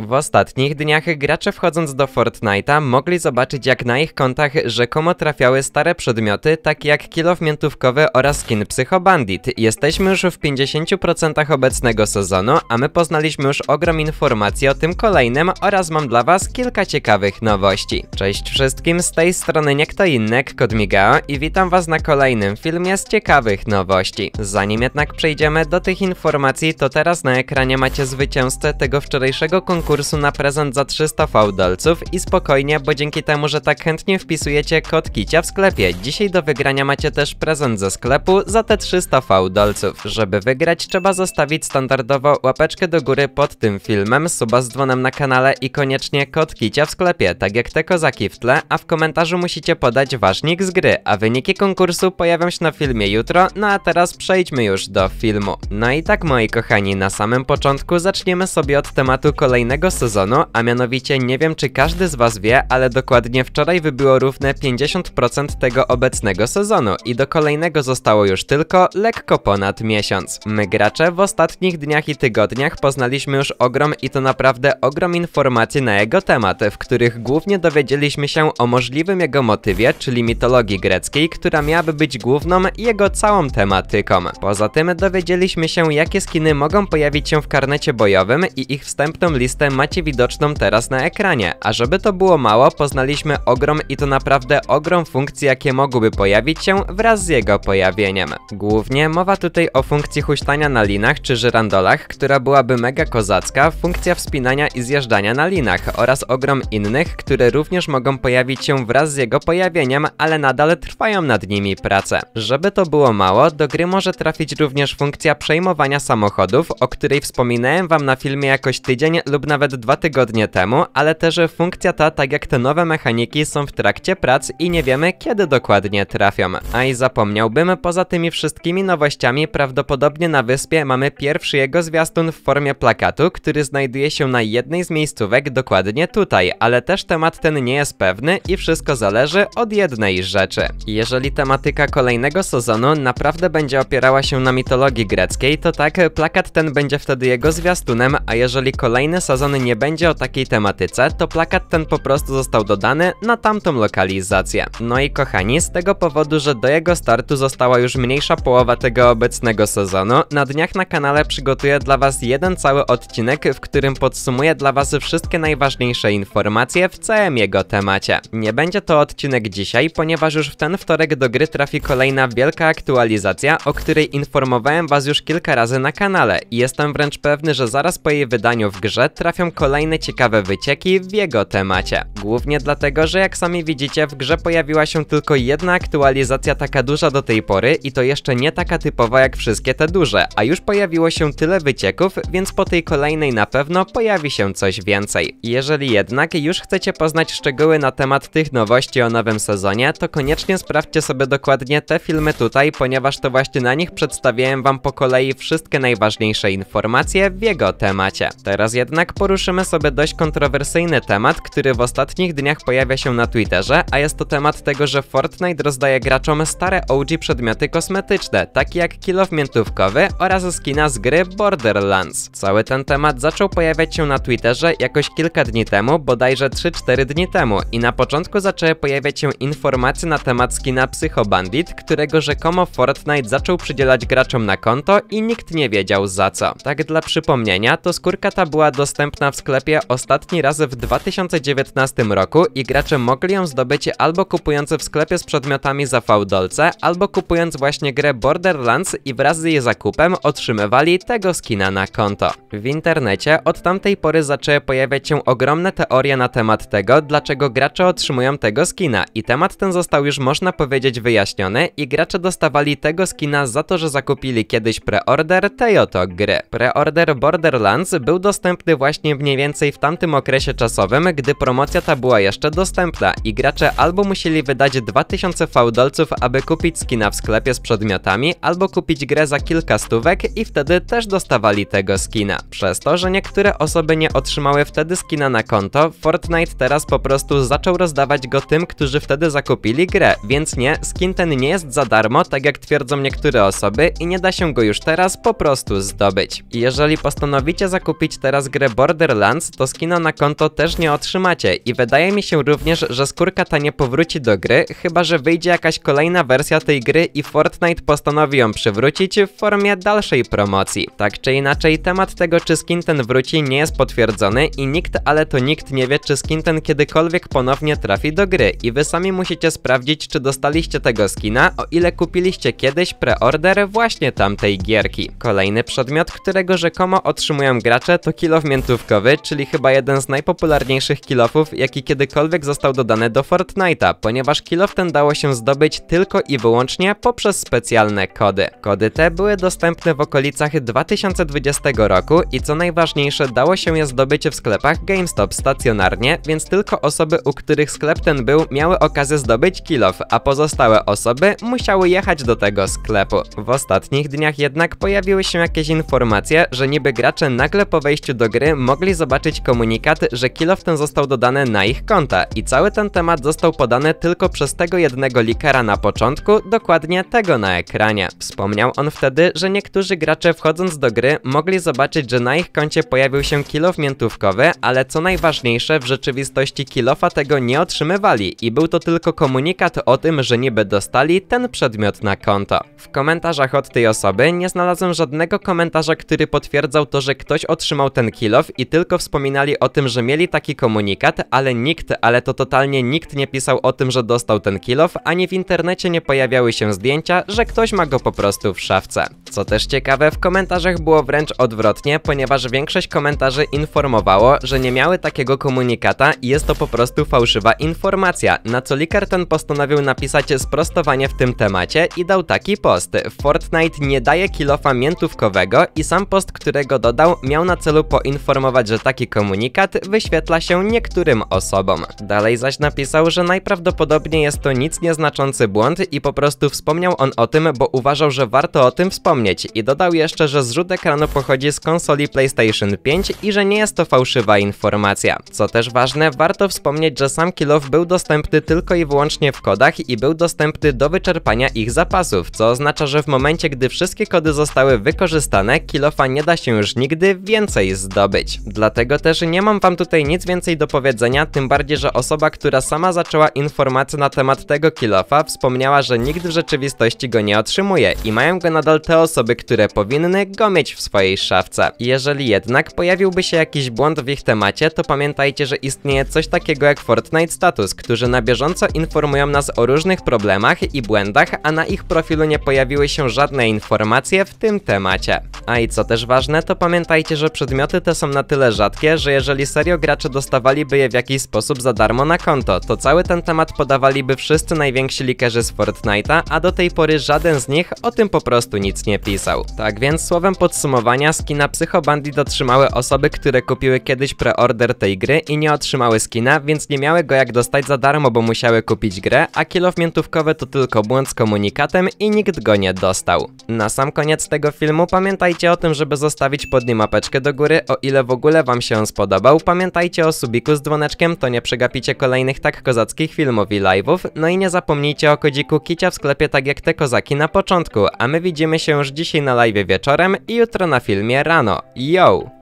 W ostatnich dniach gracze wchodząc do Fortnite'a mogli zobaczyć jak na ich kontach rzekomo trafiały stare przedmioty takie jak kilof miętówkowy oraz skin Psycho Bandit. Jesteśmy już w 50% obecnego sezonu, a my poznaliśmy już ogrom informacji o tym kolejnym oraz mam dla was kilka ciekawych nowości. Cześć wszystkim, z tej strony nie kto inny, Kod Migao i witam was na kolejnym filmie z ciekawych nowości. Zanim jednak przejdziemy do tych informacji, to teraz na ekranie macie zwycięzcę tego wczorajszego konkursu konkursu na prezent za 300 fałdolców i spokojnie, bo dzięki temu, że tak chętnie wpisujecie kod Kicia w sklepie. Dzisiaj do wygrania macie też prezent ze sklepu za te 300 fałdolców. Żeby wygrać trzeba zostawić standardowo łapeczkę do góry pod tym filmem, suba z dzwonem na kanale i koniecznie kod Kicia w sklepie, tak jak te kozaki w tle, a w komentarzu musicie podać ważnik z gry, a wyniki konkursu pojawią się na filmie jutro, no a teraz przejdźmy już do filmu. No i tak moi kochani, na samym początku zaczniemy sobie od tematu kolejnego kolejnego sezonu, a mianowicie nie wiem czy każdy z was wie, ale dokładnie wczoraj wybyło równe 50% tego obecnego sezonu i do kolejnego zostało już tylko lekko ponad miesiąc. My gracze w ostatnich dniach i tygodniach poznaliśmy już ogrom i to naprawdę ogrom informacji na jego temat, w których głównie dowiedzieliśmy się o możliwym jego motywie, czyli mitologii greckiej, która miałaby być główną jego całą tematyką. Poza tym dowiedzieliśmy się jakie skiny mogą pojawić się w karnecie bojowym i ich wstępną listę listę macie widoczną teraz na ekranie, a żeby to było mało, poznaliśmy ogrom i to naprawdę ogrom funkcji, jakie mogłyby pojawić się wraz z jego pojawieniem. Głównie mowa tutaj o funkcji huśtania na linach czy żyrandolach, która byłaby mega kozacka, funkcja wspinania i zjeżdżania na linach oraz ogrom innych, które również mogą pojawić się wraz z jego pojawieniem, ale nadal trwają nad nimi prace. Żeby to było mało, do gry może trafić również funkcja przejmowania samochodów, o której wspominałem wam na filmie jakoś tydzień lub nawet dwa tygodnie temu, ale też funkcja ta, tak jak te nowe mechaniki, są w trakcie prac i nie wiemy kiedy dokładnie trafią. A i zapomniałbym, poza tymi wszystkimi nowościami prawdopodobnie na wyspie mamy pierwszy jego zwiastun w formie plakatu, który znajduje się na jednej z miejscówek dokładnie tutaj, ale też temat ten nie jest pewny i wszystko zależy od jednej rzeczy. Jeżeli tematyka kolejnego sezonu naprawdę będzie opierała się na mitologii greckiej, to tak, plakat ten będzie wtedy jego zwiastunem, a jeżeli kolejny sezon pokazany nie będzie o takiej tematyce, to plakat ten po prostu został dodany na tamtą lokalizację. No i kochani, z tego powodu, że do jego startu została już mniejsza połowa tego obecnego sezonu, na dniach na kanale przygotuję dla was jeden cały odcinek, w którym podsumuję dla was wszystkie najważniejsze informacje w całym jego temacie. Nie będzie to odcinek dzisiaj, ponieważ już w ten wtorek do gry trafi kolejna wielka aktualizacja, o której informowałem was już kilka razy na kanale i jestem wręcz pewny, że zaraz po jej wydaniu w grze trafią kolejne ciekawe wycieki w jego temacie. Głównie dlatego, że jak sami widzicie w grze pojawiła się tylko jedna aktualizacja taka duża do tej pory i to jeszcze nie taka typowa jak wszystkie te duże, a już pojawiło się tyle wycieków, więc po tej kolejnej na pewno pojawi się coś więcej. Jeżeli jednak już chcecie poznać szczegóły na temat tych nowości o nowym sezonie, to koniecznie sprawdźcie sobie dokładnie te filmy tutaj, ponieważ to właśnie na nich przedstawiałem wam po kolei wszystkie najważniejsze informacje w jego temacie. Teraz jednak odcinek poruszymy sobie dość kontrowersyjny temat, który w ostatnich dniach pojawia się na Twitterze, a jest to temat tego, że Fortnite rozdaje graczom stare OG przedmioty kosmetyczne, takie jak kilof miętówkowy oraz skina z gry Borderlands. Cały ten temat zaczął pojawiać się na Twitterze jakoś kilka dni temu, bodajże 3-4 dni temu i na początku zaczęły pojawiać się informacje na temat skina Psycho Bandit, którego rzekomo Fortnite zaczął przydzielać graczom na konto i nikt nie wiedział za co. Tak dla przypomnienia, to skórka ta była dostępna dostępna w sklepie ostatni raz w 2019 roku i gracze mogli ją zdobyć albo kupując w sklepie z przedmiotami za fałdolce, albo kupując właśnie grę Borderlands i wraz z jej zakupem otrzymywali tego skina na konto. W internecie od tamtej pory zaczęły pojawiać się ogromne teorie na temat tego, dlaczego gracze otrzymują tego skina i temat ten został już można powiedzieć wyjaśniony i gracze dostawali tego skina za to, że zakupili kiedyś preorder tej oto gry. Preorder Borderlands był dostępny właśnie właśnie mniej więcej w tamtym okresie czasowym, gdy promocja ta była jeszcze dostępna i gracze albo musieli wydać 2000 fałdolców, aby kupić skina w sklepie z przedmiotami, albo kupić grę za kilka stówek i wtedy też dostawali tego skina. Przez to, że niektóre osoby nie otrzymały wtedy skina na konto, Fortnite teraz po prostu zaczął rozdawać go tym, którzy wtedy zakupili grę, więc nie, skin ten nie jest za darmo, tak jak twierdzą niektóre osoby i nie da się go już teraz po prostu zdobyć. Jeżeli postanowicie zakupić teraz grę Borderlands, to skina na konto też nie otrzymacie i wydaje mi się również, że skórka ta nie powróci do gry, chyba że wyjdzie jakaś kolejna wersja tej gry i Fortnite postanowi ją przywrócić w formie dalszej promocji. Tak czy inaczej, temat tego czy skin ten wróci nie jest potwierdzony i nikt, ale to nikt nie wie czy skin ten kiedykolwiek ponownie trafi do gry i wy sami musicie sprawdzić czy dostaliście tego skina, o ile kupiliście kiedyś preorder właśnie tamtej gierki. Kolejny przedmiot, którego rzekomo otrzymują gracze to kilo w Miętu złotówkowy, czyli chyba jeden z najpopularniejszych kilofów, jaki kiedykolwiek został dodany do Fortnite'a, ponieważ kilof ten dało się zdobyć tylko i wyłącznie poprzez specjalne kody. Kody te były dostępne w okolicach 2020 roku i co najważniejsze dało się je zdobyć w sklepach GameStop stacjonarnie, więc tylko osoby, u których sklep ten był, miały okazję zdobyć kilof, a pozostałe osoby musiały jechać do tego sklepu. W ostatnich dniach jednak pojawiły się jakieś informacje, że niby gracze nagle po wejściu do gry mogli zobaczyć komunikat, że Kiloften został dodany na ich konta i cały ten temat został podany tylko przez tego jednego likera na początku, dokładnie tego na ekranie. Wspomniał on wtedy, że niektórzy gracze wchodząc do gry mogli zobaczyć, że na ich koncie pojawił się kilof miętówkowy, ale co najważniejsze w rzeczywistości kilofa tego nie otrzymywali i był to tylko komunikat o tym, że niby dostali ten przedmiot na konto. W komentarzach od tej osoby nie znalazłem żadnego komentarza, który potwierdzał to, że ktoś otrzymał ten kilof i tylko wspominali o tym, że mieli taki komunikat, ale nikt, ale to totalnie nikt nie pisał o tym, że dostał ten kilof, ani w internecie nie pojawiały się zdjęcia, że ktoś ma go po prostu w szafce. Co też ciekawe, w komentarzach było wręcz odwrotnie, ponieważ większość komentarzy informowało, że nie miały takiego komunikata i jest to po prostu fałszywa informacja, na co Likerton postanowił napisać sprostowanie w tym temacie i dał taki post. Fortnite nie daje kilofa miętówkowego i sam post, którego dodał, miał na celu poinformować poinformować, że taki komunikat wyświetla się niektórym osobom. Dalej zaś napisał, że najprawdopodobniej jest to nic nieznaczący błąd i po prostu wspomniał on o tym, bo uważał, że warto o tym wspomnieć i dodał jeszcze, że zrzut ekranu pochodzi z konsoli PlayStation 5 i że nie jest to fałszywa informacja. Co też ważne, warto wspomnieć, że sam Kilow był dostępny tylko i wyłącznie w kodach i był dostępny do wyczerpania ich zapasów, co oznacza, że w momencie, gdy wszystkie kody zostały wykorzystane, Kilofa nie da się już nigdy więcej zdobyć być. Dlatego też nie mam wam tutaj nic więcej do powiedzenia, tym bardziej, że osoba, która sama zaczęła informacje na temat tego kilofa, wspomniała, że nikt w rzeczywistości go nie otrzymuje i mają go nadal te osoby, które powinny go mieć w swojej szafce. Jeżeli jednak pojawiłby się jakiś błąd w ich temacie, to pamiętajcie, że istnieje coś takiego jak Fortnite Status, którzy na bieżąco informują nas o różnych problemach i błędach, a na ich profilu nie pojawiły się żadne informacje w tym temacie. A i co też ważne, to pamiętajcie, że przedmioty te są na tyle rzadkie, że jeżeli serio gracze dostawaliby je w jakiś sposób za darmo na konto, to cały ten temat podawaliby wszyscy najwięksi likerzy z Fortnite'a, a do tej pory żaden z nich o tym po prostu nic nie pisał. Tak więc słowem podsumowania skina Psycho Bandit otrzymały osoby, które kupiły kiedyś preorder tej gry i nie otrzymały skina, więc nie miały go jak dostać za darmo, bo musiały kupić grę, a kilof miętówkowe to tylko błąd z komunikatem i nikt go nie dostał. Na sam koniec tego filmu pamiętajcie o tym, żeby zostawić pod nim mapeczkę do góry, o ile ile w ogóle wam się on spodobał, pamiętajcie o subiku z dzwoneczkiem, to nie przegapicie kolejnych tak kozackich filmów i live'ów, no i nie zapomnijcie o kodziku Kicia w sklepie tak jak te kozaki na początku, a my widzimy się już dzisiaj na live wieczorem i jutro na filmie rano. Yo!